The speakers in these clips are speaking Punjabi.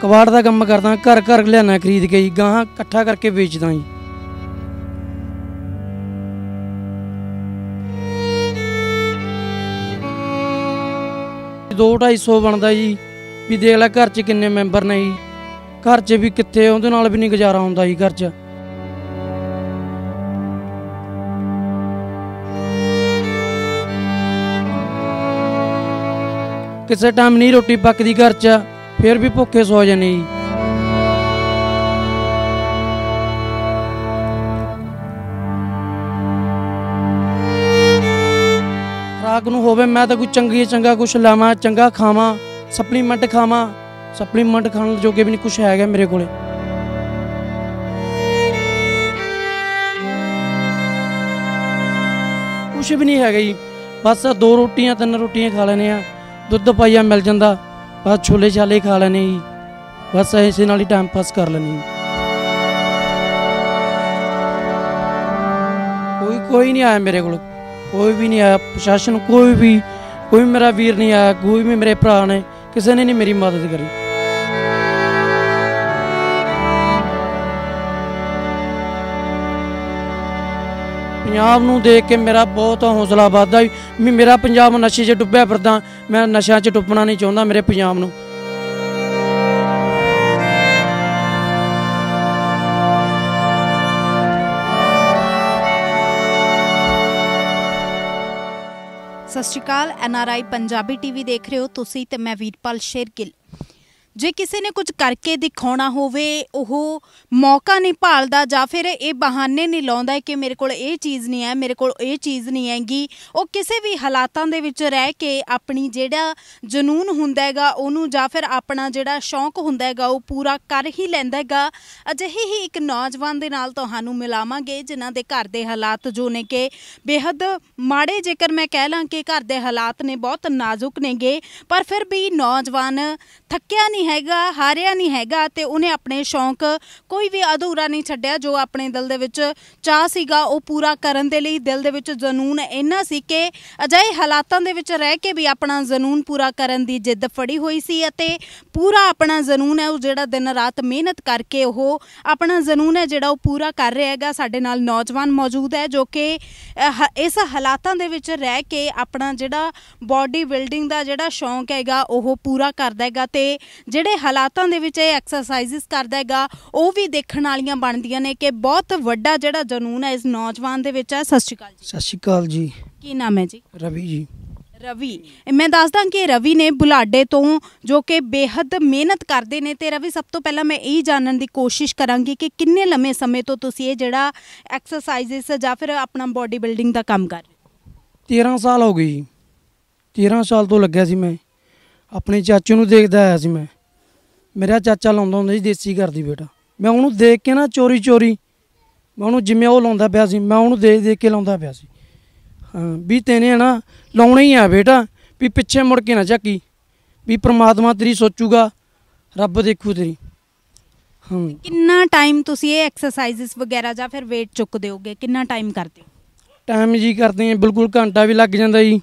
ਕਬਾੜ ਦਾ ਕੰਮ ਕਰਦਾ ਘਰ ਘਰ ਲਿਆਣਾ ਖਰੀਦ ਕੇ ਜੀ ਗਾਹਾਂ ਇਕੱਠਾ ਕਰਕੇ ਵੇਚਦਾ ਜੀ ਦੋ 250 ਬਣਦਾ ਜੀ ਵੀ ਦੇਖ ਲੈ ਘਰ 'ਚ ਕਿੰਨੇ ਮੈਂਬਰ ਨੇ ਜੀ ਘਰ 'ਚ ਵੀ ਕਿੱਥੇ ਉਹਦੇ ਨਾਲ ਵੀ ਨਹੀਂ ਗੁਜ਼ਾਰਾ ਹੁੰਦਾ ਜੀ ਘਰ 'ਚ ਕਿਸੇ ਟਾਈਮ ਨਹੀਂ ਰੋਟੀ ਪੱਕਦੀ ਘਰ 'ਚ ਫਿਰ ਵੀ ਭੁੱਖੇ ਸੋ ਜਾਂਦੇ ਜੀ ਰਾਗ ਨੂੰ ਹੋਵੇ ਮੈਂ ਤਾਂ ਕੋਈ ਚੰਗੀ ਚੰਗਾ ਕੁਛ ਲਾਵਾਂ ਚੰਗਾ ਖਾਵਾਂ ਸਪਲੀਮੈਂਟ ਖਾਵਾਂ ਸਪਲੀਮੈਂਟ ਖਾਣ ਜੋਗੇ ਵੀ ਨਹੀਂ ਕੁਛ ਹੈਗਾ ਮੇਰੇ ਕੋਲੇ ਕੁਛ ਵੀ ਨਹੀਂ ਹੈਗਾ ਜੀ ਬਸ ਦੋ ਰੋਟੀਆਂ ਤਿੰਨ ਰੋਟੀਆਂ ਖਾ ਲੈਨੇ ਆ ਦੁੱਧ ਪਾਈਆ ਮਿਲ ਜਾਂਦਾ ਬਸ ਛੋਲੇ ਛਾਲੇ ਖਾ ਲੈਣੇ ਜੀ ਬਸ ਐਸੇ ਨਾਲ ਹੀ ਟਾਈਮ ਪਾਸ ਕਰ ਲੈਣੇ ਕੋਈ ਕੋਈ ਨਹੀਂ ਆਇਆ ਮੇਰੇ ਕੋਲ ਕੋਈ ਵੀ ਨਹੀਂ ਆਇਆ ਪ੍ਰਸ਼ਾਸਨ ਕੋਈ ਵੀ ਕੋਈ ਮੇਰਾ ਵੀਰ ਨਹੀਂ ਆਇਆ ਕੋਈ ਵੀ ਮੇਰੇ ਭਰਾ ਨੇ ਕਿਸੇ ਨੇ ਨਹੀਂ ਮੇਰੀ ਮਦਦ ਕਰੀ ਪੰਜਾਬ ਨੂੰ ਦੇਖ ਕੇ ਮੇਰਾ ਬਹੁਤ ਹੌਸਲਾ ਵੱਧਦਾ ਵੀ ਮੇਰਾ ਪੰਜਾਬ ਨਸ਼ੇ 'ਚ ਡੁੱਬਿਆ ਫਿਰਦਾ ਮੈਂ ਨਸ਼ਿਆਂ 'ਚ ਡੁੱਬਣਾ ਨਹੀਂ ਚਾਹੁੰਦਾ ਮੇਰੇ ਪੰਜਾਬ ਨੂੰ ਸਤਿ ਸ਼੍ਰੀ ਅਕਾਲ ਐਨਆਰਆਈ ਪੰਜਾਬੀ ਟੀਵੀ ਦੇਖ ਰਹੇ ਹੋ ਤੁਸੀਂ ਤੇ ਮੈਂ ਵੀਰਪਾਲ ਸ਼ੇਰਗਿੱਲ ਜੇ ਕਿਸੇ ਨੇ ਕੁਝ ਕਰਕੇ ਦਿਖਾਉਣਾ ਹੋਵੇ ਉਹ ਮੌਕਾ ਨਹੀਂ ਭਾਲਦਾ ਜਾਂ ਫਿਰ ਇਹ ਬਹਾਨੇ ਨਹੀਂ ਲਾਉਂਦਾ ਕਿ ਮੇਰੇ ਕੋਲ ਇਹ ਚੀਜ਼ ਨਹੀਂ ਹੈ ਮੇਰੇ ਕੋਲ ਇਹ ਚੀਜ਼ ਨਹੀਂ ਹੈਗੀ ਉਹ ਕਿਸੇ ਵੀ ਹਾਲਾਤਾਂ ਦੇ ਵਿੱਚ ਰਹਿ ਕੇ ਆਪਣੀ ਜਿਹੜਾ ਜਨੂਨ ਹੁੰਦਾ ਹੈਗਾ ਉਹਨੂੰ ਜਾਂ ਫਿਰ ਆਪਣਾ ਜਿਹੜਾ ਸ਼ੌਂਕ ਹੁੰਦਾ ਹੈਗਾ ਉਹ ਪੂਰਾ ਕਰ ਹੀ ਲੈਂਦਾ ਹੈਗਾ ਅਜਿਹੇ ਹੀ ਇੱਕ ਨੌਜਵਾਨ ਦੇ ਨਾਲ ਤੁਹਾਨੂੰ ਮਿਲਾਵਾਂਗੇ ਜਿਨ੍ਹਾਂ ਦੇ ਘਰ ਦੇ ਹਾਲਾਤ ਜੋ ਨੇ ਕਿ ਬੇहद ਮਾੜੇ ਜੇਕਰ ਮੈਂ ਕਹਿ ਲਾਂ ਕਿ ਘਰ ਦੇ ਹਾਲਾਤ ਨੇ ਬਹੁਤ ਨਾਜ਼ੁਕ ਨੇਗੇ ਪਰ ਫਿਰ ਵੀ ਨੌਜਵਾਨ ਥੱਕਿਆ ਨਹੀਂ ਨਹੀਂ ਹੈਗਾ ਹਾਰਿਆ ਨਹੀਂ ਹੈਗਾ ਤੇ ਉਹਨੇ ਆਪਣੇ ਸ਼ੌਂਕ ਕੋਈ ਵੀ ਅਧੂਰਾ ਨਹੀਂ ਛੱਡਿਆ ਜੋ ਆਪਣੇ ਦਿਲ ਦੇ ਵਿੱਚ ਚਾਹ ਸੀਗਾ ਉਹ ਪੂਰਾ ਕਰਨ ਦੇ ਲਈ ਦਿਲ ਦੇ ਵਿੱਚ ਜਨੂਨ ਇੰਨਾ ਸੀ ਕਿ ਅਜਿਹੇ ਹਾਲਾਤਾਂ ਦੇ ਵਿੱਚ ਰਹਿ ਕੇ ਵੀ ਆਪਣਾ ਜਨੂਨ ਪੂਰਾ ਕਰਨ ਦੀ ਜਿੱਦ ਫੜੀ ਹੋਈ ਸੀ ਅਤੇ ਪੂਰਾ ਆਪਣਾ ਜਨੂਨ ਹੈ ਉਹ ਜਿਹੜਾ ਦਿਨ ਰਾਤ ਮਿਹਨਤ ਕਰਕੇ ਉਹ ਆਪਣਾ ਜਨੂਨ ਹੈ ਜਿਹੜਾ ਉਹ ਪੂਰਾ ਕਰ ਰਿਹਾ ਹੈਗਾ ਸਾਡੇ ਨਾਲ ਨੌਜਵਾਨ ਮੌਜੂਦ ਹੈ ਜੋ ਕਿ ਇਸ ਹਾਲਾਤਾਂ ਦੇ ਵਿੱਚ ਰਹਿ ਕੇ ਆਪਣਾ ਜਿਹੜਾ ਬਾਡੀ ਬਿਲਡਿੰਗ ਦਾ ਜਿਹੜਾ ਸ਼ੌਂਕ ਹੈਗਾ ਉਹ ਪੂਰਾ ਕਰਦਾ ਹੈਗਾ ਤੇ ਜਿਹੜੇ ਹਾਲਾਤਾਂ ਦੇ ਵਿੱਚ ਇਹ ਐਕਸਰਸਾਈਜ਼ਸ ਕਰਦਾ ਹੈਗਾ ਉਹ ਵੀ ਦੇਖਣ ਵਾਲੀਆਂ ਬਣਦੀਆਂ ਨੇ ਕਿ ਬਹੁਤ ਵੱਡਾ ਜਿਹੜਾ ਜਨੂਨ ਹੈ ਇਸ ਨੌਜਵਾਨ ਦੇ ਵਿੱਚ ਹੈ ਸਤਿ ਸ਼੍ਰੀ ਅਕਾਲ ਜੀ ਸਤਿ ਸ਼੍ਰੀ ਅਕਾਲ ਜੀ ਕੀ ਨਾਮ ਹੈ ਜੀ ਰਵੀ ਜੀ ਰਵੀ ਮੈਂ ਦੱਸਦਾ ਕਿ ਰਵੀ ਨੇ ਬੁਲਾਡੇ ਤੋਂ ਜੋ ਕਿ ਬੇਹੱਦ ਮਿਹਨਤ ਕਰਦੇ ਨੇ ਤੇ ਰਵੀ ਸਭ ਤੋਂ ਪਹਿਲਾਂ ਮੈਂ ਇਹ ਜਾਣਨ ਦੀ ਕੋਸ਼ਿਸ਼ ਕਰਾਂਗੀ ਕਿ ਕਿੰਨੇ ਲੰਮੇ ਸਮੇਂ ਤੋਂ ਤੁਸੀਂ ਇਹ ਜਿਹੜਾ ਐਕਸਰਸਾਈਜ਼ਸ ਜਾਂ ਫਿਰ ਆਪਣਾ ਬੋਡੀ ਬਿਲਡਿੰਗ ਦਾ ਕੰਮ ਕਰ ਰਹੇ 13 ਸਾਲ ਹੋ ਗਈ 13 ਸਾਲ ਤੋਂ ਲੱਗਿਆ ਸੀ ਮੈਂ ਆਪਣੇ ਚਾਚੂ ਨੂੰ ਦੇਖਦਾ ਆਇਆ ਸੀ ਮੈਂ ਮੇਰਾ ਚਾਚਾ ਲਾਉਂਦਾ ਹੁੰਦਾ ਸੀ ਦੇਸੀ ਘਰ ਦੀ ਬੇਟਾ ਮੈਂ ਉਹਨੂੰ ਦੇਖ ਕੇ ਨਾ ਚੋਰੀ ਚੋਰੀ ਮੈਂ ਉਹਨੂੰ ਜਿਵੇਂ ਉਹ ਲਾਉਂਦਾ ਪਿਆ ਸੀ ਮੈਂ ਉਹਨੂੰ ਦੇਖ ਦੇਖ ਕੇ ਲਾਉਂਦਾ ਪਿਆ ਸੀ ਹਾਂ ਵੀ ਤੈਨੇ ਨਾ ਲਾਉਣਾ ਹੀ ਆ ਬੇਟਾ ਵੀ ਪਿੱਛੇ ਮੁੜ ਕੇ ਨਾ ਝਾਕੀ ਵੀ ਪ੍ਰਮਾਤਮਾ ਤੇਰੀ ਸੋਚੂਗਾ ਰੱਬ ਦੇਖੂ ਤੇਰੀ ਹਾਂ ਕਿੰਨਾ ਟਾਈਮ ਤੁਸੀਂ ਇਹ ਐਕਸਰਸਾਈਜ਼ਸ ਵਗੈਰਾ ਜਾਂ ਫਿਰ weight ਚੁੱਕਦੇ ਹੋਗੇ ਕਿੰਨਾ ਟਾਈਮ ਕਰਦੇ ਹੋ ਟਾਈਮ ਜੀ ਕਰਦੇ ਆ ਬਿਲਕੁਲ ਘੰਟਾ ਵੀ ਲੱਗ ਜਾਂਦਾ ਜੀ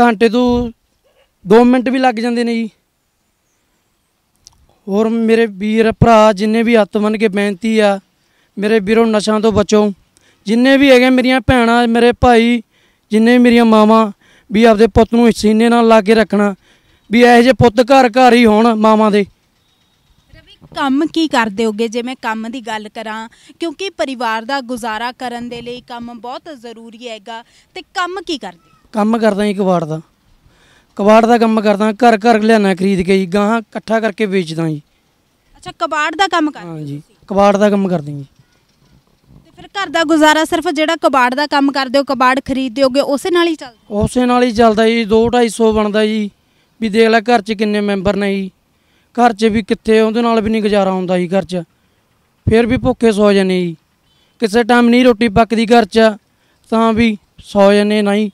ਘੰਟੇ ਤੋਂ 2 ਮਿੰਟ ਵੀ ਲੱਗ ਜਾਂਦੇ ਨੇ ਜੀ ਹੋਰ ਮੇਰੇ ਵੀਰ ਭਰਾ ਜਿੰਨੇ ਵੀ ਹੱਥ ਮੰਨ ਕੇ ਬੇਨਤੀ ਆ ਮੇਰੇ ਵੀਰੋ ਨਸ਼ਾ ਤੋਂ ਬਚੋ ਜਿੰਨੇ ਵੀ ਹੈਗੇ ਮੇਰੀਆਂ ਭੈਣਾਂ ਮੇਰੇ ਭਾਈ ਜਿੰਨੇ ਮੇਰੀਆਂ ਮਾਵਾਂ ਵੀ ਆਪਦੇ ਪੁੱਤ ਨੂੰ ਸੀਨੇ ਨਾਲ ਲਾ ਕੇ ਰੱਖਣਾ ਵੀ ਇਹ ਜੇ ਪੁੱਤ ਘਰ ਘਰ ਹੀ ਹੋਣ ਮਾਵਾਂ ਦੇ ਕੰਮ ਕੀ ਕਰਦੇ ਹੋਗੇ ਜੇ ਮੈਂ ਕੰਮ ਦੀ ਗੱਲ ਕਰਾਂ ਕਿਉਂਕਿ ਪਰਿਵਾਰ ਦਾ ਗੁਜ਼ਾਰਾ ਕਰਨ ਦੇ ਲਈ ਕੰਮ ਬਹੁਤ ਜ਼ਰੂਰੀ ਹੈਗਾ ਤੇ ਕੰਮ ਕੀ ਕਰਦੇ ਕੰਮ ਕਰਦਾ ਇੱਕ ਵਾਰ ਦਾ ਕਬਾੜ ਦਾ ਕੰਮ ਕਰਦਾ ਘਰ ਘਰ ਲਿਆਣਾ ਖਰੀਦ ਕੇ ਜੀ ਗਾਹਾਂ ਇਕੱਠਾ ਕਰਕੇ ਵੇਚਦਾ ਜੀ ਅੱਛਾ ਕਬਾੜ ਦਾ ਕੰਮ ਕਰਦੇ ਹਾਂ ਜੀ ਕਬਾੜ ਦਾ ਕੰਮ ਕਰਦੇ ਜੀ ਤੇ ਫਿਰ ਘਰ ਦਾ ਗੁਜ਼ਾਰਾ ਸਿਰਫ ਜਿਹੜਾ ਕਬਾੜ ਦਾ ਕੰਮ ਕਰਦੇ ਹੋ ਕਬਾੜ ਖਰੀਦਦੇ ਹੋਗੇ ਉਸੇ ਨਾਲ ਹੀ ਚੱਲਦਾ ਉਸੇ ਨਾਲ ਹੀ ਚੱਲਦਾ ਜੀ 2 250 ਬਣਦਾ ਜੀ ਵੀ ਦੇਖ ਲੈ ਘਰ 'ਚ ਕਿੰਨੇ ਮੈਂਬਰ ਨੇ ਜੀ ਘਰ 'ਚ ਵੀ ਕਿੱਥੇ ਉਹਦੇ ਨਾਲ ਵੀ ਨਹੀਂ ਗੁਜ਼ਾਰਾ ਹੁੰਦਾ ਜੀ ਘਰ 'ਚ ਫਿਰ ਵੀ ਭੁੱਖੇ ਸੌ ਜਾਂਦੇ ਜੀ ਕਿਸੇ ਟਾਈਮ ਨਹੀਂ ਰੋਟੀ ਪੱਕਦੀ ਘਰ 'ਚ ਤਾਂ ਵੀ ਸੌ ਜਾਂਦੇ ਨਹੀਂ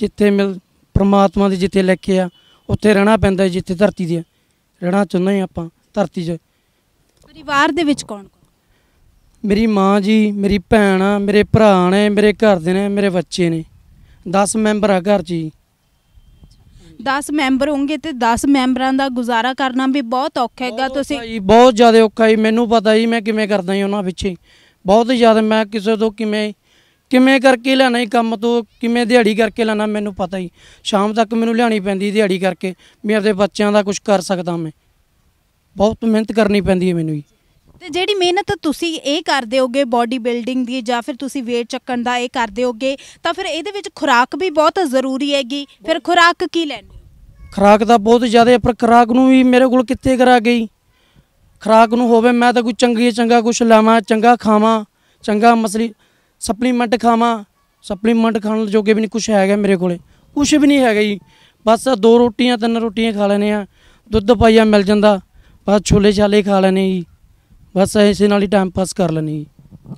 ਜਿੱਥੇ ਮਿਲ ਪ੍ਰਮਾਤਮਾ ਦੇ ਜਿੱਥੇ ਲੈ ਕੇ ਆ ਉੱਥੇ ਰਹਿਣਾ ਪੈਂਦਾ ਜਿੱਥੇ ਧਰਤੀ ਦੀ ਰਹਿਣਾ ਚਾਹੁੰਦੇ ਆ ਆਪਾਂ ਧਰਤੀ 'ਚ ਪਰਿਵਾਰ ਦੇ ਵਿੱਚ ਕੌਣ ਕੌਣ ਮੇਰੀ ਮਾਂ ਜੀ ਮੇਰੀ ਭੈਣ ਆ ਮੇਰੇ ਭਰਾ ਨੇ ਮੇਰੇ ਘਰ ਦੇ ਨੇ ਮੇਰੇ ਬੱਚੇ ਨੇ 10 ਮੈਂਬਰ ਆ ਘਰ 'ਚ ਜੀ 10 ਮੈਂਬਰ ਹੋਣਗੇ ਤੇ 10 ਮੈਂਬਰਾਂ ਦਾ ਗੁਜ਼ਾਰਾ ਕਰਨਾ ਵੀ ਬਹੁਤ ਔਖਾ ਹੈਗਾ ਤੁਸੀਂ ਭਾਈ ਬਹੁਤ ਜ਼ਿਆਦਾ ਔਖਾ ਜੀ ਮੈਨੂੰ ਪਤਾ ਹੀ ਮੈਂ ਕਿਵੇਂ ਕਰਦਾ ਹਾਂ ਉਹਨਾਂ ਵਿੱਚ ਬਹੁਤ ਜ਼ਿਆਦਾ ਮੈਂ ਕਿਸੇ ਤੋਂ ਕਿਵੇਂ ਕਿਵੇਂ ਕਰਕੇ ਲਿਆਣਾ ਹੀ ਕੰਮ ਤੋਂ ਕਿਵੇਂ ਦਿਹਾੜੀ ਕਰਕੇ ਲਾਣਾ ਮੈਨੂੰ ਪਤਾ ਹੀ ਸ਼ਾਮ ਤੱਕ ਮੈਨੂੰ ਲਿਆਣੀ ਪੈਂਦੀ ਦਿਹਾੜੀ ਕਰਕੇ ਮੈਂ ਆਪਣੇ ਬੱਚਿਆਂ ਦਾ ਕੁਝ ਕਰ ਸਕਦਾ ਮੈਂ ਬਹੁਤ ਮਿਹਨਤ ਕਰਨੀ ਪੈਂਦੀ ਹੈ ਮੈਨੂੰ ਜੀ ਤੇ ਜਿਹੜੀ ਮਿਹਨਤ ਤੁਸੀਂ ਇਹ ਕਰਦੇ ਹੋਗੇ ਬਾਡੀ ਬਿਲਡਿੰਗ ਦੀ ਜਾਂ ਫਿਰ ਤੁਸੀਂ weight ਚੱਕਣ ਦਾ ਇਹ ਕਰਦੇ ਹੋਗੇ ਤਾਂ ਫਿਰ ਇਹਦੇ ਵਿੱਚ ਖੁਰਾਕ ਵੀ ਬਹੁਤ ਜ਼ਰੂਰੀ ਹੈਗੀ ਫਿਰ ਖੁਰਾਕ ਕੀ ਲੈਣੀ ਖੁਰਾਕ ਤਾਂ ਬਹੁਤ ਜ਼ਿਆਦਾ ਪਰ ਖੁਰਾਕ ਨੂੰ ਵੀ ਮੇਰੇ ਕੋਲ ਕਿੱਥੇ ਕਰਾ ਗਈ ਖੁਰਾਕ ਨੂੰ ਹੋਵੇ ਮੈਂ ਤਾਂ ਕੋਈ ਚੰਗੀ ਚੰਗਾ ਕੁਝ ਲਾਵਾਂ ਚੰਗਾ ਖਾਵਾਂ ਚੰਗਾ ਮਸਲੀ ਸਪਲੀਮੈਂਟ ਖਾਵਾਂ ਸਪਲੀਮੈਂਟ ਖਾਣ ਜੋਗੇ ਵੀ ਨਹੀਂ ਕੁਝ ਹੈਗਾ ਮੇਰੇ ਕੋਲੇ ਕੁਝ ਵੀ ਨਹੀਂ ਹੈਗਾ ਜੀ ਬਸ ਦੋ ਰੋਟੀਆਂ ਤਿੰਨ ਰੋਟੀਆਂ ਖਾ ਲੈਨੇ ਆ ਦੁੱਧ ਪਾਈਆ ਮਿਲ ਜਾਂਦਾ ਬਸ ਛੋਲੇ ਛਾਲੇ ਖਾ ਲੈਨੇ ਜੀ ਬਸ ਐਸੇ ਨਾਲ ਹੀ ਟਾਈਮ ਪਾਸ ਕਰ ਲੈਨੇ ਜੀ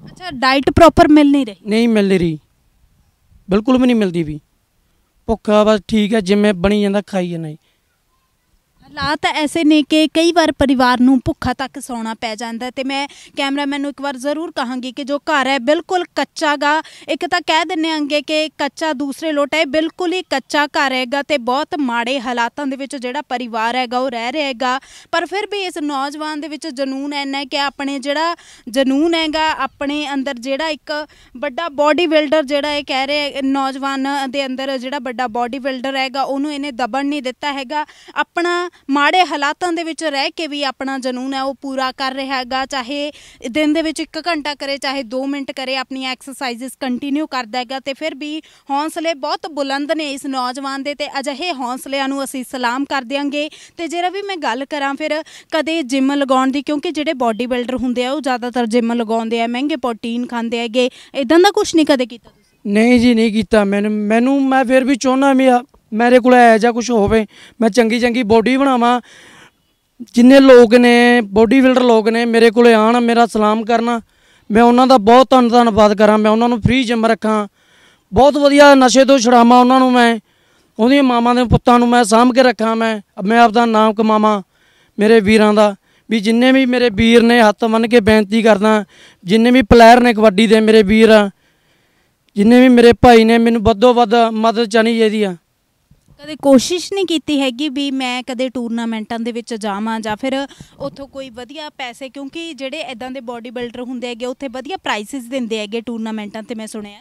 ਅੱਛਾ ਡਾਈਟ ਪ੍ਰੋਪਰ ਮਿਲ ਨਹੀਂ ਰਹੀ ਨਹੀਂ ਮਿਲ ਰਹੀ ਬਿਲਕੁਲ ਵੀ ਨਹੀਂ ਮਿਲਦੀ ਵੀ ਭੁੱਖਾ ਬਸ ਠੀਕ ਹੈ ਜਿਵੇਂ ਬਣੀ ਜਾਂਦਾ ਖਾਈ ਜਾਂਦਾ ਜੀ ਹਾਲਾਤ ਐਸੇ ਨੇ ਕਿ ਕਈ ਵਾਰ ਪਰਿਵਾਰ ਨੂੰ ਭੁੱਖਾ ਤੱਕ ਸੌਣਾ ਪੈ ਜਾਂਦਾ ਤੇ ਮੈਂ ਕੈਮਰਾਮੈਨ ਨੂੰ ਇੱਕ ਵਾਰ ਜ਼ਰੂਰ ਕਹਾਂਗੀ ਕਿ ਜੋ ਘਰ ਹੈ ਬਿਲਕੁਲ ਕੱਚਾਗਾ ਇੱਕ ਤਾਂ ਕਹਿ ਦਿੰਨੇ ਅੰਗੇ ਕਿ ਕੱਚਾ ਦੂਸਰੇ ਲੋਟ ਹੈ ਬਿਲਕੁਲ ਹੀ ਕੱਚਾ ਘਰ ਹੈਗਾ ਤੇ ਬਹੁਤ ਮਾੜੇ ਹਾਲਾਤਾਂ ਦੇ ਵਿੱਚ ਜਿਹੜਾ ਪਰਿਵਾਰ ਹੈਗਾ ਉਹ ਰਹਿ ਰਿਹਾ ਹੈਗਾ ਪਰ ਫਿਰ ਵੀ ਇਸ ਨੌਜਵਾਨ ਦੇ ਵਿੱਚ ਜਨੂਨ ਐਨਾ ਹੈ ਕਿ ਆਪਣੇ ਜਿਹੜਾ ਜਨੂਨ ਹੈਗਾ ਆਪਣੇ ਅੰਦਰ ਜਿਹੜਾ ਇੱਕ ਵੱਡਾ ਬਾਡੀ ਬਿਲਡਰ ਜਿਹੜਾ ਇਹ ਕਹਿ ਰਿਹਾ ਨੌਜਵਾਨ ਦੇ ਅੰਦਰ ਜਿਹੜਾ ਵੱਡਾ ਬਾਡੀ ਬਿਲਡਰ ਹੈਗਾ ਉਹਨੂੰ ਇਹਨੇ ਦਬਣ ਨਹੀਂ ਦਿੱਤਾ ਹੈਗਾ ਆਪਣਾ ਮਾੜੇ ਹਾਲਾਤਾਂ ਦੇ ਵਿੱਚ ਰਹਿ ਕੇ ਵੀ ਆਪਣਾ ਜਨੂਨ ਹੈ ਉਹ ਪੂਰਾ ਕਰ ਰਿਹਾ ਹੈਗਾ ਚਾਹੇ ਦਿਨ ਦੇ ਵਿੱਚ 1 ਘੰਟਾ ਕਰੇ ਚਾਹੇ 2 ਮਿੰਟ ਕਰੇ ਆਪਣੀ ਐਕਸਰਸਾਈਜ਼ਸ ਕੰਟੀਨਿਊ ਕਰਦਾ ਹੈਗਾ ਤੇ ਫਿਰ ਵੀ ਹੌਸਲੇ ਬਹੁਤ ਬੁਲੰਦ ਨੇ ਇਸ ਨੌਜਵਾਨ ਦੇ ਤੇ ਅਜਿਹੇ ਹੌਸਲਿਆਂ ਨੂੰ ਅਸੀਂ ਸਲਾਮ ਕਰ ਦਿਆਂਗੇ ਤੇ ਜਿਹੜਾ ਵੀ ਮੈਂ ਗੱਲ ਕਰਾਂ ਫਿਰ ਕਦੇ ਜਿਮ ਲਗਾਉਣ ਦੀ ਕਿਉਂਕਿ ਜਿਹੜੇ ਬਾਡੀ ਬਿਲਡਰ ਹੁੰਦੇ ਆ ਉਹ ਜ਼ਿਆਦਾਤਰ ਜਿਮ ਲਗਾਉਂਦੇ ਆ ਮਹਿੰਗੇ ਪ੍ਰੋਟੀਨ ਖਾਂਦੇ ਹੈਗੇ ਇਦਾਂ ਦਾ ਕੁਝ ਨਹੀਂ ਕਦੇ ਕੀਤਾ ਨਹੀਂ ਜੀ ਨਹੀਂ ਕੀਤਾ ਮੈਨੂੰ ਮੈਨੂੰ ਮੈਂ ਫਿਰ ਵੀ ਚਾਹੁੰਦਾ ਮੈਂ ਮੇਰੇ ਕੋਲ ਐ ਜਾਂ ਕੁਝ ਹੋਵੇ ਮੈਂ ਚੰਗੀ ਚੰਗੀ ਬੋਡੀ ਬਣਾਵਾਂ ਜਿੰਨੇ ਲੋਕ ਨੇ ਬੋਡੀ ਬਿਲਡਰ ਲੋਕ ਨੇ ਮੇਰੇ ਕੋਲੇ ਆਣ ਮੇਰਾ ਸਲਾਮ ਕਰਨਾ ਮੈਂ ਉਹਨਾਂ ਦਾ ਬਹੁਤ ਧੰਨ ਧੰਨਵਾਦ ਕਰਾਂ ਮੈਂ ਉਹਨਾਂ ਨੂੰ ਫ੍ਰੀ ਜਿਮ ਰੱਖਾਂ ਬਹੁਤ ਵਧੀਆ ਨਸ਼ੇ ਤੋਂ ਛੁਡਾਵਾਂ ਉਹਨਾਂ ਨੂੰ ਮੈਂ ਉਹਦੀਆਂ ਮਾਮਾ ਦੇ ਪੁੱਤਾਂ ਨੂੰ ਮੈਂ ਸਾਂਭ ਕੇ ਰੱਖਾਂ ਮੈਂ ਮੈਂ ਆਪਦਾ ਨਾਮ ਕਮਾਵਾਂ ਮੇਰੇ ਵੀਰਾਂ ਦਾ ਵੀ ਜਿੰਨੇ ਵੀ ਮੇਰੇ ਵੀਰ ਨੇ ਹੱਥ ਮੰਨ ਕੇ ਬੇਨਤੀ ਕਰਦਾ ਜਿੰਨੇ ਵੀ ਪਲੇਅਰ ਨੇ ਕਬੱਡੀ ਦੇ ਮੇਰੇ ਵੀਰ ਜਿੰਨੇ ਵੀ ਮੇਰੇ ਭਾਈ ਨੇ ਮੈਨੂੰ ਵੱਧੋ ਵੱਧ ਮਦਦ ਚਾਹੀਦੀ ਆ ਕਦੇ ਕੋਸ਼ਿਸ਼ ਨਹੀਂ ਕੀਤੀ ਹੈਗੀ ਵੀ ਮੈਂ ਕਦੇ ਟੂਰਨਾਮੈਂਟਾਂ ਦੇ ਵਿੱਚ ਜਾਵਾਂ ਜਾਂ ਫਿਰ ਉੱਥੋਂ ਕੋਈ ਵਧੀਆ ਪੈਸੇ ਕਿਉਂਕਿ ਜਿਹੜੇ ਐਦਾਂ ਦੇ ਬਾਡੀ ਬਿਲਡਰ ਹੁੰਦੇ ਹੈਗੇ ਉੱਥੇ ਵਧੀਆ ਪ੍ਰਾਈਸਸ ਦਿੰਦੇ ਹੈਗੇ ਟੂਰਨਾਮੈਂਟਾਂ ਤੇ ਮੈਂ ਸੁਣਿਆ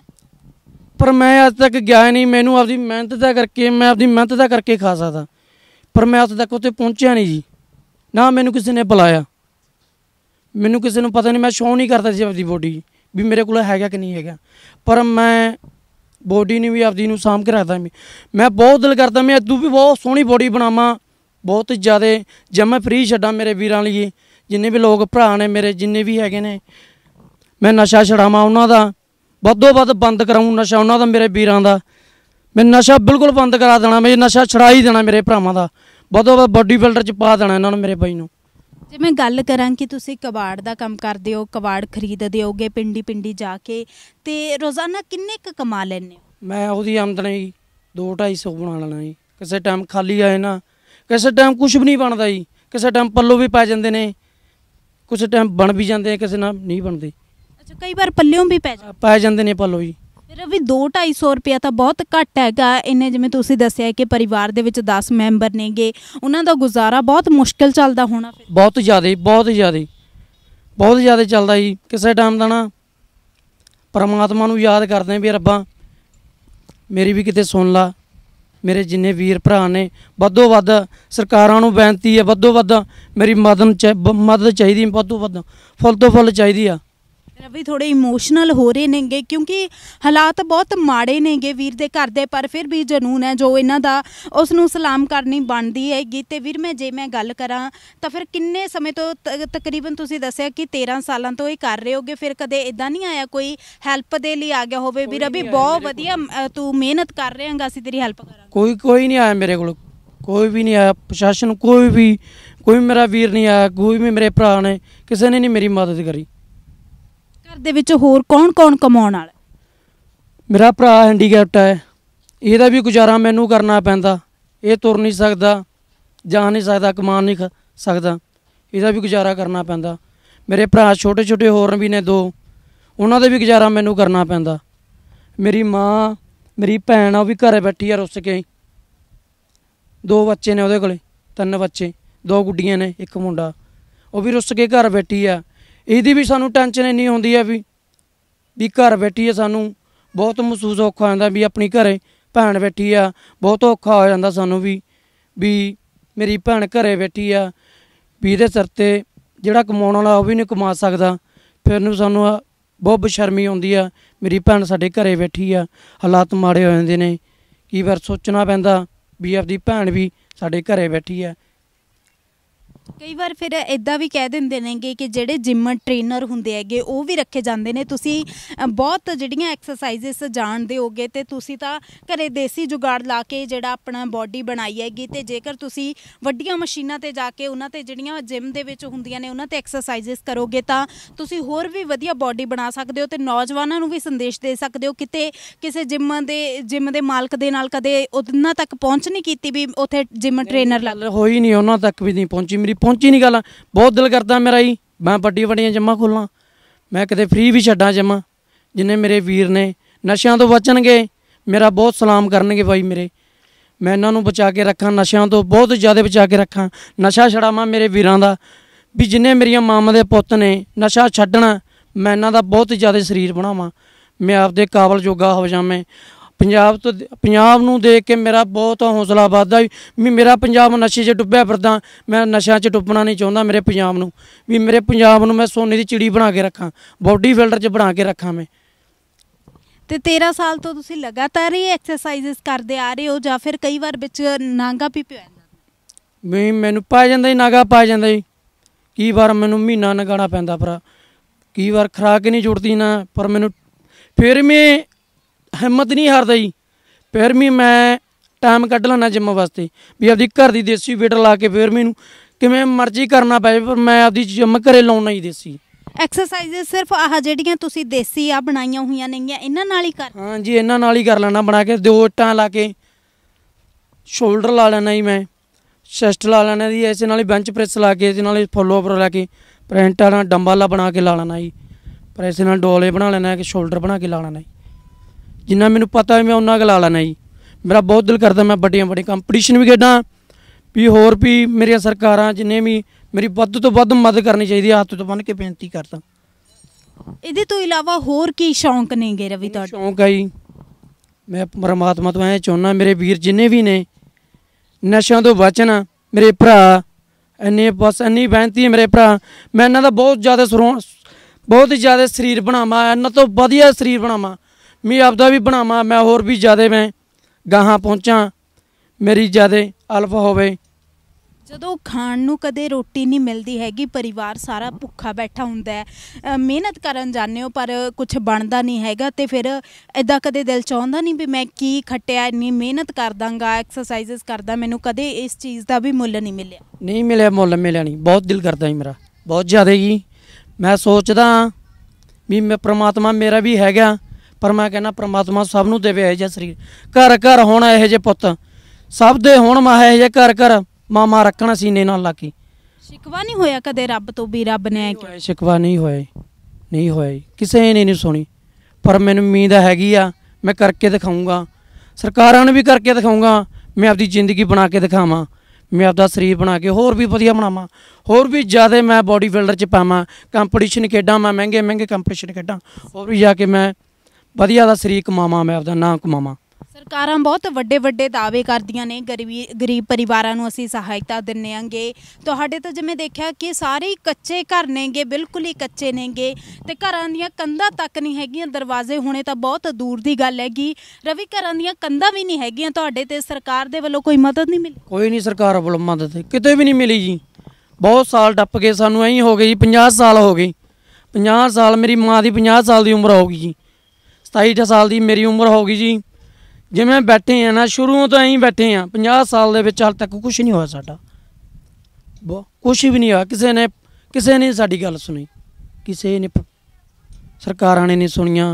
ਪਰ ਮੈਂ ਅੱਜ ਤੱਕ ਗਿਆ ਨਹੀਂ ਮੈਨੂੰ ਆਪਦੀ ਮਿਹਨਤ ਦਾ ਕਰਕੇ ਮੈਂ ਆਪਦੀ ਮਿਹਨਤ ਦਾ ਕਰਕੇ ਖਾ ਸਕਦਾ ਪਰ ਮੈਂ ਅੱਜ ਤੱਕ ਉੱਥੇ ਪਹੁੰਚਿਆ ਨਹੀਂ ਜੀ ਨਾ ਮੈਨੂੰ ਕਿਸੇ ਨੇ ਬੁਲਾਇਆ ਮੈਨੂੰ ਕਿਸੇ ਨੂੰ ਪਤਾ ਨਹੀਂ ਮੈਂ ਸ਼ੋਅ ਨਹੀਂ ਕਰਦਾ ਸੀ ਆਪਦੀ ਬੋਡੀ ਵੀ ਮੇਰੇ ਕੋਲ ਹੈਗਾ ਕਿ ਨਹੀਂ ਹੈਗਾ ਪਰ ਮੈਂ ਬੋਡੀ ਨੇ ਵੀ ਆਪਦੀ ਨੂੰ ਸਾਂਭ ਕੇ ਰੱਖਦਾ ਮੈਂ ਮੈਂ ਬਹੁਤ ਦਿਲ ਕਰਦਾ ਮੈਂ ਅੱਦੂ ਵੀ ਬਹੁਤ ਸੋਹਣੀ ਬੋਡੀ ਬਣਾਵਾਂ ਬਹੁਤ ਜ਼ਿਆਦਾ ਜਦ ਮੈਂ ਫ੍ਰੀ ਛੱਡਾਂ ਮੇਰੇ ਵੀਰਾਂ ਲਈ ਜਿੰਨੇ ਵੀ ਲੋਕ ਭਰਾ ਨੇ ਮੇਰੇ ਜਿੰਨੇ ਵੀ ਹੈਗੇ ਨੇ ਮੈਂ ਨਸ਼ਾ ਛਡਾਵਾਂ ਉਹਨਾਂ ਦਾ ਵੱਧੋ ਵੱਧ ਬੰਦ ਕਰਾਉਂ ਨਸ਼ਾ ਉਹਨਾਂ ਦਾ ਮੇਰੇ ਵੀਰਾਂ ਦਾ ਮੈਂ ਨਸ਼ਾ ਬਿਲਕੁਲ ਬੰਦ ਕਰਾ ਦੇਣਾ ਮੈਂ ਨਸ਼ਾ ਛੜਾ ਹੀ ਦੇਣਾ ਮੇਰੇ ਭਰਾਵਾਂ ਦਾ ਵੱਧੋ ਵੱਧ ਬੋਡੀ ਬਿਲਡਰ ਚ ਪਾ ਦੇਣਾ ਇਹਨਾਂ ਨੂੰ ਮੇਰੇ ਬਾਈ ਨੂੰ ਜੇ ਮੈਂ ਗੱਲ ਕਰਾਂ ਕਿ ਤੁਸੀਂ ਕਬਾੜ ਦਾ ਕੰਮ ਕਰਦੇ ਹੋ ਕਬਾੜ ਖਰੀਦਦੇ ਹੋਗੇ ਪਿੰਡੀ ਪਿੰਡੀ ਜਾ ਕੇ ਤੇ ਰੋਜ਼ਾਨਾ ਕਿੰਨੇ ਕ ਕਮਾ ਲੈਂਦੇ ਹੋ ਮੈਂ ਉਹਦੀ ਆਮਦਨੀ 2-250 ਬਣਾ ਲੈਣਾ ਜੀ ਕਿਸੇ ਟਾਈਮ ਖਾਲੀ ਆਏ ਨਾ ਕਿਸੇ ਟਾਈਮ ਕੁਝ ਵੀ ਨਹੀਂ ਬਣਦਾ ਜੀ ਕਿਸੇ ਟਾਈਮ ਪੱਲੋ ਵੀ ਪੈ ਜਾਂਦੇ ਨੇ ਕੁਝ ਟਾਈਮ ਬਣ ਵੀ ਜਾਂਦੇ ਕਿਸੇ ਨਾਲ ਨਹੀਂ ਬਣਦੇ ਅੱਛਾ ਕਈ ਵਾਰ ਪੱਲਿਓਂ ਵੀ ਪੈ ਜਾਂਦੇ ਪੈ ਜਾਂਦੇ ਨੇ ਪੱਲੋ ਜੀ ਫਿਰ ਵੀ 2-250 ਰੁਪਿਆ ਤਾਂ ਬਹੁਤ ਘੱਟ ਹੈਗਾ ਇਹਨੇ ਜਿਵੇਂ ਤੁਸੀਂ ਦੱਸਿਆ ਕਿ ਪਰਿਵਾਰ ਦੇ ਵਿੱਚ 10 ਮੈਂਬਰ ਨੇਗੇ ਉਹਨਾਂ ਦਾ ਗੁਜ਼ਾਰਾ ਬਹੁਤ ਮੁਸ਼ਕਲ ਚੱਲਦਾ ਹੋਣਾ ਫਿਰ ਬਹੁਤ ਜ਼ਿਆਦਾ ਬਹੁਤ ਜ਼ਿਆਦਾ ਬਹੁਤ ਜ਼ਿਆਦਾ ਚੱਲਦਾ ਜੀ ਕਿਸੇ ਟਾਈਮ ਦਾ ਨਾ ਪਰਮਾਤਮਾ ਨੂੰ ਯਾਦ ਕਰਦੇ ਆਂ ਵੀ ਰੱਬਾ ਮੇਰੀ ਵੀ ਕਿਤੇ ਸੁਣ ਲਾ ਮੇਰੇ ਜਿੰਨੇ ਵੀਰ ਭਰਾ ਨੇ ਵੱਧੋ ਵੱਧ ਸਰਕਾਰਾਂ ਨੂੰ ਬੇਨਤੀ ਹੈ ਵੱਧੋ ਵੱਧ ਮੇਰੀ ਮਦਦ ਮਦਦ ਚਾਹੀਦੀ ਵੱਧੋ ਵੱਧ ਫੁੱਲ ਤੋਂ ਫੁੱਲ ਚਾਹੀਦੀ ਆ ਰਵੀ ਥੋੜੇ ਇਮੋਸ਼ਨਲ ਹੋ ਰਹੇ ਨੇਗੇ ਕਿਉਂਕਿ ਹਾਲਾਤ ਬਹੁਤ ਮਾੜੇ ਨੇਗੇ ਵੀਰ ਦੇ ਘਰ ਦੇ ਪਰ ਫਿਰ ਵੀ ਜਨੂਨ ਹੈ ਜੋ ਇਹਨਾਂ ਦਾ ਉਸ ਨੂੰ ਸਲਾਮ ਕਰਨੀ ਬਣਦੀ ਹੈਗੀ ਤੇ ਵੀਰ ਮੈਂ ਜੇ ਮੈਂ ਗੱਲ ਕਰਾਂ ਤਾਂ ਫਿਰ ਕਿੰਨੇ ਸਮੇਂ ਤੋਂ ਤਕਰੀਬਨ ਤੁਸੀਂ ਦੱਸਿਆ ਕਿ 13 ਸਾਲਾਂ ਤੋਂ ਇਹ ਕਰ ਰਹੇ ਹੋਗੇ ਫਿਰ ਕਦੇ ਇਦਾਂ ਨਹੀਂ ਆਇਆ ਕੋਈ ਹੈਲਪ ਦੇ ਲਈ ਆ ਗਿਆ ਹੋਵੇ ਵੀਰ ਅਭੀ ਬਹੁਤ ਵਧੀਆ ਤੂੰ ਮਿਹਨਤ ਕਰ ਰਿਹਾ ਹੈਗਾ ਅਸੀਂ ਤੇਰੀ ਹੈਲਪ ਕਰਾਂਗੇ ਕੋਈ ਕੋਈ ਨਹੀਂ ਆਇਆ ਮੇਰੇ ਕੋਲ ਕੋਈ ਵੀ ਨਹੀਂ ਆਇਆ ਪ੍ਰਸ਼ਾਸਨ ਕੋਈ ਵੀ ਕੋਈ ਮੇਰਾ ਵੀਰ ਨਹੀਂ ਆਇਆ ਕੋਈ ਵੀ ਮੇਰੇ ਭਰਾ ਨੇ ਕਿਸੇ ਨੇ ਨਹੀਂ ਮੇਰੀ ਮਦਦ ਕਰੀ ਘਰ ਦੇ ਵਿੱਚ ਹੋਰ ਕੌਣ-ਕੌਣ ਕਮਾਉਣ ਵਾਲਾ ਮੇਰਾ ਭਰਾ ਹੈਂਡੀਕੈਪਟ ਹੈ ਇਹਦਾ ਵੀ ਗੁਜ਼ਾਰਾ ਮੈਨੂੰ ਕਰਨਾ ਪੈਂਦਾ ਇਹ ਤੁਰ ਨਹੀਂ ਸਕਦਾ ਜਾ ਨਹੀਂ ਸਕਦਾ ਕਮਾ ਨਹੀਂ ਸਕਦਾ ਇਹਦਾ ਵੀ ਗੁਜ਼ਾਰਾ ਕਰਨਾ ਪੈਂਦਾ ਮੇਰੇ ਭਰਾ ਛੋਟੇ-ਛੋਟੇ ਹੋਰ ਵੀ ਨੇ ਦੋ ਉਹਨਾਂ ਦਾ ਵੀ ਗੁਜ਼ਾਰਾ ਮੈਨੂੰ ਕਰਨਾ ਪੈਂਦਾ ਮੇਰੀ ਮਾਂ ਮੇਰੀ ਭੈਣ ਆ ਉਹ ਵੀ ਘਰੇ ਬੈਠੀ ਆ ਰੁੱਸ ਕੇ ਦੋ ਬੱਚੇ ਨੇ ਉਹਦੇ ਕੋਲੇ ਤਿੰਨ ਬੱਚੇ ਦੋ ਗੁੱਡੀਆਂ ਨੇ ਇੱਕ ਮੁੰਡਾ ਉਹ ਵੀ ਰੁੱਸ ਕੇ ਘਰ ਬੈਠੀ ਆ ਇਹਦੀ ਵੀ ਸਾਨੂੰ ਟੈਨਸ਼ਨ ਇੰਨੀ ਹੁੰਦੀ ਹੈ ਵੀ ਵੀ ਘਰ ਬੈਠੀਏ ਸਾਨੂੰ ਬਹੁਤ ਮਹਿਸੂਸ ਔਖਾ ਹੁੰਦਾ ਵੀ ਆਪਣੀ ਘਰੇ ਭੈਣ ਬੈਠੀ ਆ ਬਹੁਤ ਔਖਾ ਹੋ ਜਾਂਦਾ ਸਾਨੂੰ ਵੀ ਵੀ ਮੇਰੀ ਭੈਣ ਘਰੇ ਬੈਠੀ ਆ ਵੀ ਇਹਦੇ ਸਿਰ ਤੇ ਜਿਹੜਾ ਕਮਾਉਣ ਵਾਲਾ ਉਹ ਵੀ ਨਹੀਂ ਕਮਾ ਸਕਦਾ ਫਿਰ ਨੂੰ ਸਾਨੂੰ ਬਹੁਤ ਬਸ਼ਰਮੀ ਆਉਂਦੀ ਆ ਮੇਰੀ ਭੈਣ ਸਾਡੇ ਘਰੇ ਬੈਠੀ ਆ ਹਾਲਾਤ ਮਾੜੇ ਹੋ ਜਾਂਦੇ ਨੇ ਕੀ ਵਾਰ ਸੋਚਣਾ ਪੈਂਦਾ ਵੀ ਆਪਦੀ ਭੈਣ ਵੀ ਸਾਡੇ ਘਰੇ ਬੈਠੀ ਆ ਕਈ ਵਾਰ ਫਿਰ ਇਦਾਂ ਵੀ ਕਹਿ ਦਿੰਦੇ ਨੇਗੇ ਕਿ ਜਿਹੜੇ ਜਿਮ ਟ੍ਰੇਨਰ ਹੁੰਦੇ ਹੈਗੇ ਉਹ ਵੀ ਰੱਖੇ ਜਾਂਦੇ ਨੇ ਤੁਸੀਂ ਬਹੁਤ ਜਿਹੜੀਆਂ ਐਕਸਰਸਾਈਜ਼ਸ ਜਾਣਦੇ ਹੋਗੇ ਤੇ ਤੁਸੀਂ ਤਾਂ ਘਰੇ ਦੇਸੀ ਜੁਗਾੜ ਲਾ ਕੇ ਜਿਹੜਾ ਆਪਣਾ ਬਾਡੀ ਬਣਾਈ ਹੈਗੀ ਤੇ ਜੇਕਰ ਤੁਸੀਂ ਵੱਡੀਆਂ ਮਸ਼ੀਨਾਂ ਤੇ ਜਾ ਕੇ ਉਹਨਾਂ ਤੇ ਜਿਹੜੀਆਂ ਜਿਮ ਦੇ ਵਿੱਚ ਹੁੰਦੀਆਂ ਨੇ ਉਹਨਾਂ ਤੇ ਐਕਸਰਸਾਈਜ਼ਸ ਕਰੋਗੇ ਤਾਂ ਤੁਸੀਂ ਹੋਰ ਵੀ ਵਧੀਆ ਬਾਡੀ ਬਣਾ ਸਕਦੇ ਹੋ ਤੇ ਨੌਜਵਾਨਾਂ ਨੂੰ ਵੀ ਸੰਦੇਸ਼ ਦੇ ਸਕਦੇ ਹੋ ਕਿਤੇ ਕਿਸੇ ਜਿਮ ਦੇ ਜਿਮ ਦੇ ਮਾਲਕ ਦੇ ਨਾਲ ਕਦੇ ਉਹਨਾਂ ਤੱਕ ਪਹੁੰਚ ਨਹੀਂ ਕੀਤੀ ਵੀ ਉੱਥੇ ਜਿਮ ਟ੍ਰੇਨਰ ਲੱਗ ਹੋਈ ਨਹੀਂ ਉਹਨਾਂ ਤੱਕ ਵੀ ਨਹੀਂ ਪਹੁੰਚੀ ਮੇਰੀ ਪਹੁੰਚੀ ਨਹੀਂ ਗੱਲ ਬਹੁਤ ਦਿਲ ਕਰਦਾ ਮੇਰਾ ਜੀ ਮੈਂ ਵੱਡੀ ਵੱਡੀਆਂ ਜਮਾਂ ਖੋਲਾਂ ਮੈਂ ਕਿਤੇ ਫ੍ਰੀ ਵੀ ਛੱਡਾਂ ਜਮਾਂ ਜਿੰਨੇ ਮੇਰੇ ਵੀਰ ਨੇ ਨਸ਼ਿਆਂ ਤੋਂ ਬਚਣਗੇ ਮੇਰਾ ਬਹੁਤ ਸਲਾਮ ਕਰਨਗੇ ਭਾਈ ਮੇਰੇ ਮੈਂ ਇਹਨਾਂ ਨੂੰ ਬਚਾ ਕੇ ਰੱਖਾਂ ਨਸ਼ਿਆਂ ਤੋਂ ਬਹੁਤ ਜ਼ਿਆਦਾ ਬਚਾ ਕੇ ਰੱਖਾਂ ਨਸ਼ਾ ਛੜਾਵਾਂ ਮੇਰੇ ਵੀਰਾਂ ਦਾ ਵੀ ਜਿੰਨੇ ਮੇਰੀਆਂ ਮਾਮਾ ਦੇ ਪੁੱਤ ਨੇ ਨਸ਼ਾ ਛੱਡਣਾ ਮੈਂ ਇਹਨਾਂ ਦਾ ਬਹੁਤ ਜ਼ਿਆਦਾ ਸਰੀਰ ਬਣਾਵਾਂ ਮੈਂ ਆਪਦੇ ਕਾਬਲ ਜੋਗਾ ਹੋ ਜਾਵਾਂ ਪੰਜਾਬ ਤੋਂ ਪੰਜਾਬ ਨੂੰ ਦੇਖ ਕੇ ਮੇਰਾ ਬਹੁਤ ਹੌਸਲਾ ਵੱਧਦਾ ਵੀ ਮੇਰਾ ਪੰਜਾਬ ਨਸ਼ੇ 'ਚ ਡੁੱਬਿਆ ਫਿਰਦਾ ਮੈਂ ਨਸ਼ਿਆਂ 'ਚ ਡੁੱਬਣਾ ਨਹੀਂ ਚਾਹੁੰਦਾ ਮੇਰੇ ਪੰਜਾਬ ਨੂੰ ਵੀ ਮੇਰੇ ਪੰਜਾਬ ਨੂੰ ਮੈਂ ਸੋਨੇ ਦੀ ਚਿੜੀ ਬਣਾ ਕੇ ਰੱਖਾਂ ਬਾਡੀ ਬਿਲਡਰ 'ਚ ਬਣਾ ਕੇ ਰੱਖਾਂ ਮੈਂ ਤੇ 13 ਸਾਲ ਤੋਂ ਤੁਸੀਂ ਲਗਾਤਾਰ ਇਹ ਐਕਸਰਸਾਈਜ਼ਸ ਕਰਦੇ ਆ ਰਹੇ ਹੋ ਜਾਂ ਫਿਰ ਕਈ ਵਾਰ ਵਿੱਚ ਨਾਗਾ ਵੀ ਪਿਆ ਜਾਂਦਾ ਮੈਂ ਮੈਨੂੰ ਪਾ ਜਾਂਦਾ ਹੀ ਨਾਗਾ ਪਾ ਜਾਂਦਾ ਹੀ ਕੀ ਵਾਰ ਮੈਨੂੰ ਮਹੀਨਾ ਨਗਾਣਾ ਪੈਂਦਾ ਭਰਾ ਕੀ ਵਾਰ ਖਰਾਕ ਨਹੀਂ ਜੁੜਦੀ ਨਾ ਪਰ ਮੈਨੂੰ ਫਿਰ ਮੈਂ ਹਿੰਮਤ ਨਹੀਂ ਹਾਰਦਾ ਜੀ ਫਿਰ ਵੀ ਮੈਂ ਟਾਈਮ ਕੱਢ ਲੈਣਾ ਜਿੰਮ ਵਾਸਤੇ ਵੀ ਆਪਦੀ ਘਰ ਦੀ ਦੇਸੀ ਵੇਟ ਲਾ ਕੇ ਫਿਰ ਮੈਨੂੰ ਕਿਵੇਂ ਮਰਜ਼ੀ ਕਰਨਾ ਪਵੇ ਪਰ ਮੈਂ ਆਪਦੀ ਜਿੰਮ ਘਰੇ ਲਾਉਣਾ ਹੀ ਦੇਸੀ ਐਕਸਰਸਾਈਜ਼ ਸਿਰਫ ਆਹ ਜਿਹੜੀਆਂ ਤੁਸੀਂ ਦੇਸੀ ਆ ਬਣਾਈਆਂ ਹੋਈਆਂ ਨੇਗੀਆਂ ਇਹਨਾਂ ਨਾਲ ਹੀ ਕਰ ਹਾਂਜੀ ਇਹਨਾਂ ਨਾਲ ਹੀ ਕਰ ਲੈਣਾ ਬਣਾ ਕੇ ਦੋ ਟਾਂ ਲਾ ਕੇ ਸ਼ੋਲਡਰ ਲਾ ਲੈਣਾ ਹੀ ਮੈਂ ਚੈਸਟ ਲਾ ਲੈਣਾ ਦੀ ਐਸੇ ਨਾਲ ਹੀ ਬੈਂਚ ਪ੍ਰੈਸ ਲਾ ਕੇ ਇਹਦੇ ਨਾਲ ਹੀ ਫੋਲੋਅਪਰ ਲਾ ਕੇ ਵਾਲਾ ਨਾਲ ਡੰਬਾਲਾ ਬਣਾ ਕੇ ਲਾ ਲੈਣਾ ਜੀ ਪ੍ਰੈਸ ਨਾਲ ਡੋਲੇ ਬਣਾ ਲੈਣਾ ਕਿ ਸ਼ੋਲਡਰ ਬਣਾ ਕੇ ਲਾ ਲੈਣਾ ਜੀ ਜਿੰਨਾ ਮੈਨੂੰ ਪਤਾ ਹੈ ਮੈਂ ਉਹਨਾਂ ਕੋਲ ਲਾ ਲੈਣਾ ਜੀ ਮੇਰਾ ਬਹੁਤ ਦਿਲ ਕਰਦਾ ਮੈਂ ਵੱਡੀਆਂ ਵੱਡੀਆਂ ਕੰਪੀਟੀਸ਼ਨ ਵੀ ਖੇਡਾਂ ਵੀ ਹੋਰ ਵੀ ਮੇਰੀਆਂ ਸਰਕਾਰਾਂ ਜਿੰਨੇ ਵੀ ਮੇਰੀ ਵੱਧ ਤੋਂ ਵੱਧ ਮਦਦ ਕਰਨੀ ਚਾਹੀਦੀ ਹੱਥ ਤੋਂ ਬੰਨ ਕੇ ਬੇਨਤੀ ਕਰਦਾ ਇਹਦੇ ਤੋਂ ਇਲਾਵਾ ਹੋਰ ਕੀ ਸ਼ੌਂਕ ਨੇਗੇ ਰਵੀ ਤੁਹਾਡੇ ਸ਼ੌਂਕ ਹੈ ਜੀ ਮੈਂ ਪਰਮਾਤਮਾ ਤੋਂ ਐ ਚਾਹੁੰਦਾ ਮੇਰੇ ਵੀਰ ਜਿੰਨੇ ਵੀ ਨੇ ਨਸ਼ਿਆਂ ਤੋਂ ਬਚਣ ਮੇਰੇ ਭਰਾ ਇੰਨੇ ਬਸ ਇੰਨੀ ਬੇਨਤੀ ਹੈ ਮੇਰੇ ਭਰਾ ਮੈਂ ਇਹਨਾਂ ਦਾ ਬਹੁਤ ਜ਼ਿਆਦਾ ਸਰੋਂ ਬਹੁਤ ਜ਼ਿਆਦਾ ਸਰੀਰ ਬਣਾਵਾਂ ਇਹਨਾਂ ਤੋਂ ਵਧੀਆ ਸਰੀਰ ਬਣਾਵਾਂ ਮੈਂ ਆਪਦਾ ਵੀ ਬਣਾਵਾਂ ਮੈਂ ਹੋਰ ਵੀ ਜ਼ਿਆਦਾ ਮੈਂ ਗਾਹਾਂ ਪਹੁੰਚਾਂ ਮੇਰੀ ਜ਼ਿਆਦਾ ਅਲਫ ਹੋਵੇ ਜਦੋਂ ਖਾਣ ਨੂੰ ਕਦੇ ਰੋਟੀ ਨਹੀਂ ਮਿਲਦੀ ਹੈਗੀ ਪਰਿਵਾਰ ਸਾਰਾ ਭੁੱਖਾ ਬੈਠਾ ਹੁੰਦਾ ਹੈ ਮਿਹਨਤ ਕਰਨ ਜਾਂਦੇ ਹੋ ਪਰ ਕੁਝ ਬਣਦਾ ਨਹੀਂ ਹੈਗਾ ਤੇ ਫਿਰ ਐਦਾਂ ਕਦੇ ਦਿਲ ਚਾਹੁੰਦਾ ਨਹੀਂ ਵੀ ਮੈਂ ਕੀ ਖੱਟਿਆ ਇੰਨੀ ਮਿਹਨਤ ਕਰਦਾਂਗਾ ਐਕਸਰਸਾਈਜ਼ਸ ਕਰਦਾ ਮੈਨੂੰ ਕਦੇ ਇਸ ਚੀਜ਼ ਦਾ ਵੀ ਮੁੱਲ ਨਹੀਂ ਮਿਲਿਆ ਨਹੀਂ ਮਿਲਿਆ ਮੁੱਲ ਮਿਲਿਆ ਨਹੀਂ ਬਹੁਤ ਦਿਲ ਕਰਦਾ ਜੀ ਮੇਰਾ ਬਹੁਤ ਜ਼ਿਆਦਾ ਜੀ ਮੈਂ ਸੋਚਦਾ ਵੀ ਮੈਂ ਪ੍ਰਮਾਤਮਾ ਮੇਰਾ ਵੀ ਹੈਗਾ ਪਰ ਮੈਂ ਕਹਿੰਦਾ ਪ੍ਰਮਾਤਮਾ ਸਭ ਨੂੰ ਦੇਵੇ ਇਹ ਜਿਹਾ ਸਰੀਰ ਘਰ ਘਰ ਹੁਣ ਇਹ ਜੇ ਪੁੱਤ ਸਭ ਦੇ ਹੋਣ ਮਾ ਇਹ ਜੇ ਘਰ ਘਰ ਮਾਮਾ ਰੱਖਣਾ ਸੀਨੇ ਨਾਲ ਲਾ ਕੇ ਸ਼ਿਕਵਾ ਨਹੀਂ ਹੋਇਆ ਕਦੇ ਰੱਬ ਤੋਂ ਵੀ ਰੱਬ ਨੇ ਕਿ ਸ਼ਿਕਵਾ ਨਹੀਂ ਹੋਇਆ ਨਹੀਂ ਹੋਇਆ ਕਿਸੇ ਨੇ ਨਹੀਂ ਸੁਣੀ ਪਰ ਮੈਨੂੰ ਉਮੀਦ ਹੈਗੀ ਆ ਮੈਂ ਕਰਕੇ ਦਿਖਾਉਂਗਾ ਸਰਕਾਰਾਂ ਨੂੰ ਵੀ ਕਰਕੇ ਦਿਖਾਉਂਗਾ ਮੈਂ ਆਪਦੀ ਜ਼ਿੰਦਗੀ ਬਣਾ ਕੇ ਦਿਖਾਵਾਂ ਮੈਂ ਆਪਦਾ ਸਰੀਰ ਬਣਾ ਕੇ ਹੋਰ ਵੀ ਵਧੀਆ ਬਣਾਵਾਂ ਹੋਰ ਵੀ ਜ਼ਿਆਦਾ ਮੈਂ ਬੋਡੀ ਬਿਲਡਰ ਚ ਪਾਵਾਂ ਕੰਪੀਟੀਸ਼ਨ ਖੇਡਾਂ ਮੈਂ ਮਹਿੰਗੇ ਮਹਿੰਗੇ ਕੰਪੀਟੀਸ਼ਨ ਖੇਡਾਂ ਹੋਰ ਵੀ ਜਾ ਕੇ ਮੈਂ ਵਧੀਆ ਦਾ ਸ਼ਰੀਕ ਮਾਮਾ ਮੈਂ ਆਪਦਾ ਨਾਂ ਕਮਾਵਾ ਸਰਕਾਰਾਂ ਬਹੁਤ ਵੱਡੇ ਵੱਡੇ ਦਾਅਵੇ ਕਰਦੀਆਂ ਨੇ ਗਰੀਬੀ ਗਰੀਬ ਪਰਿਵਾਰਾਂ ਨੂੰ ਅਸੀਂ ਸਹਾਇਤਾ ਦਿੰਨੇਾਂਗੇ ਤੁਹਾਡੇ ਤਾਂ ਜਿਵੇਂ ਦੇਖਿਆ ਕਿ ਸਾਰੇ ਕੱਚੇ ਘਰ ਨੇਗੇ ਬਿਲਕੁਲ ਹੀ ਕੱਚੇ ਨੇਗੇ ਤੇ ਘਰਾਂ ਦੀਆਂ ਕੰਧਾਂ ਤੱਕ ਨਹੀਂ ਹੈਗੀਆਂ ਦਰਵਾਜ਼ੇ ਹੋਣੇ ਤਾਂ ਬਹੁਤ ਦੂਰ ਦੀ ਗੱਲ ਹੈਗੀ ਰਵੀ ਘਰਾਂ ਦੀਆਂ ਕੰਧਾਂ ਵੀ ਨਹੀਂ ਹੈਗੀਆਂ ਤੁਹਾਡੇ ਤੇ ਸਰਕਾਰ ਦੇ ਵੱਲੋਂ ਕੋਈ ਮਦਦ ਨਹੀਂ ਮਿਲੀ ਕੋਈ ਨਹੀਂ ਸਰਕਾਰ ਵੱਲੋਂ ਮਦਦ ਕਿਤੇ ਵੀ ਨਹੀਂ ਮਿਲੀ ਜੀ ਬਹੁਤ ਸਾਲ ਟੱਪ ਗਏ ਸਾਨੂੰ ਐਂ ਹੋ ਗਏ ਜੀ 50 ਸਾਲ ਹੋ ਗਏ 50 ਸਾਲ ਮੇਰੀ ਮਾਂ ਦੀ 50 ਸਾਲ ਦੀ ਉਮਰ ਹੋ ਗਈ ਜੀ 27 ਸਾਲ ਦੀ ਮੇਰੀ ਉਮਰ ਹੋ ਗਈ ਜੀ ਜਿਵੇਂ ਬੈਠੇ ਆ ਨਾ ਸ਼ੁਰੂ ਤੋਂ ਐਂ ਬੈਠੇ ਆ 50 ਸਾਲ ਦੇ ਵਿੱਚ ਹਾਲ ਤੱਕ ਕੁਝ ਨਹੀਂ ਹੋਇਆ ਸਾਡਾ ਕੁਝ ਵੀ ਨਹੀਂ ਹੋਇਆ ਕਿਸੇ ਨੇ ਕਿਸੇ ਨੇ ਸਾਡੀ ਗੱਲ ਸੁਣੀ ਕਿਸੇ ਨੇ ਸਰਕਾਰਾਂ ਨੇ ਨਹੀਂ ਸੁਣੀਆਂ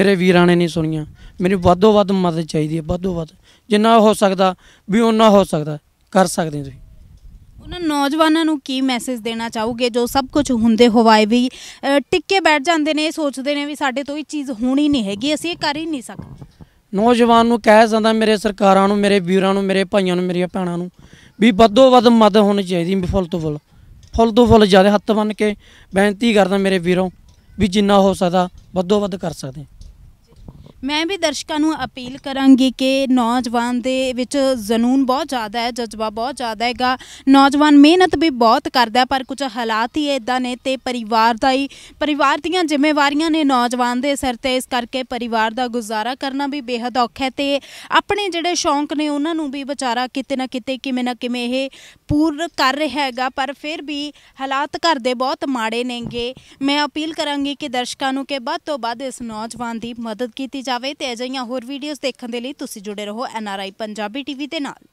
ਮੇਰੇ ਵੀਰਾਂ ਨੇ ਨਹੀਂ ਸੁਣੀਆਂ ਮੈਨੂੰ ਵੱਧੋ ਵੱਧ ਮਦਦ ਚਾਹੀਦੀ ਹੈ ਵੱਧੋ ਵੱਧ ਜਿੰਨਾ ਹੋ ਸਕਦਾ ਵੀ ਉਹਨਾਂ ਹੋ ਸਕਦਾ ਕਰ ਸਕਦੇ ਤੁਸੀਂ ਉਹਨਾਂ ਨੌਜਵਾਨਾਂ ਨੂੰ ਕੀ ਮੈਸੇਜ ਦੇਣਾ ਚਾਹੋਗੇ ਜੋ ਸਭ ਕੁਝ ਹੁੰਦੇ ਹੋਵਾਏ ਵੀ ਟਿੱਕੇ ਬੈਠ ਜਾਂਦੇ ਨੇ ਸੋਚਦੇ ਨੇ ਵੀ ਸਾਡੇ ਤੋਂ ਇਹ ਚੀਜ਼ ਹੋਣੀ ਨਹੀਂ ਹੈਗੀ ਅਸੀਂ ਇਹ ਕਰ ਹੀ ਨਹੀਂ ਸਕਦੇ ਨੌਜਵਾਨ ਨੂੰ ਕਹਿ ਜਾਂਦਾ ਮੇਰੇ ਸਰਕਾਰਾਂ ਨੂੰ ਮੇਰੇ ਵੀਰਾਂ ਨੂੰ ਮੇਰੇ ਭਾਈਆਂ ਨੂੰ ਮੇਰੀਆਂ ਭੈਣਾਂ ਨੂੰ ਵੀ ਵੱਧੋ ਵੱਧ ਮਦਦ ਹੋਣੀ ਚਾਹੀਦੀ ਵੀ ਫੁੱਲ ਤੋਂ ਫੁੱਲ ਫੁੱਲ ਤੋਂ ਫੁੱਲ ਜਿਆਦਾ ਹੱਥ ਬੰਨ ਕੇ ਬੇਨਤੀ ਕਰਦਾ ਮੇਰੇ ਵੀਰੋਂ ਵੀ ਜਿੰਨਾ ਹੋ ਸਕਦਾ ਵੱਧੋ ਵੱਧ ਕਰ ਸਕਦੇ ਮੈਂ ਵੀ ਦਰਸ਼ਕਾਂ ਨੂੰ ਅਪੀਲ ਕਰਾਂਗੀ ਕਿ ਨੌਜਵਾਨ ਦੇ ਵਿੱਚ ਜਨੂਨ ਬਹੁਤ ਜ਼ਿਆਦਾ ਹੈ ਜਜ਼ਬਾ ਬਹੁਤ ਜ਼ਿਆਦਾ ਹੈਗਾ ਨੌਜਵਾਨ ਮਿਹਨਤ ਵੀ ਬਹੁਤ ਕਰਦਾ ਪਰ ਕੁਝ ਹਾਲਾਤ ਹੀ ਇਦਾਂ ਨੇ ਤੇ ਪਰਿਵਾਰ ਦਾ ਹੀ ਪਰਿਵਾਰ ਦੀਆਂ ਜ਼ਿੰਮੇਵਾਰੀਆਂ ਨੇ ਨੌਜਵਾਨ ਦੇ ਸਿਰ ਤੇ ਇਸ ਕਰਕੇ ਪਰਿਵਾਰ ਦਾ ਗੁਜ਼ਾਰਾ ਕਰਨਾ ਵੀ ਬੇਹਦ ਔਖਾ ਹੈ ਤੇ ਆਪਣੇ ਜਿਹੜੇ ਸ਼ੌਂਕ ਨੇ ਉਹਨਾਂ ਨੂੰ ਵੀ ਵਿਚਾਰਾ ਕਿਤੇ ਨਾ ਕਿਤੇ ਕਿਵੇਂ ਨਾ ਕਿਵੇਂ ਇਹ ਪੂਰ ਕਰ ਰਿਹਾ ਹੈਗਾ ਪਰ ਫਿਰ ਵੀ ਹਾਲਾਤ ਘਰ ਦੇ ਬਹੁਤ ਮਾੜੇ ਨੇਗੇ ਮੈਂ ਅਪੀਲ ਕਰਾਂਗੀ ਕਿ ਦਰਸ਼ਕਾਂ ਨੂੰ ਕਿ ਵੱਧ ਤੋਂ ਵੱਧ ਇਸ ਨੌਜਵਾਨ ਦੀ ਮਦਦ ਕੀਤੀ ਜਾਵੇ ਤੇ ਅਜਿਹੀਆਂ ਹੋਰ ਵੀਡੀਓਜ਼ ਦੇਖਣ ਦੇ ਲਈ ਤੁਸੀਂ ਜੁੜੇ ਰਹੋ ਐਨਆਰਆਈ ਪੰਜਾਬੀ ਟੀਵੀ ਦੇ ਨਾਲ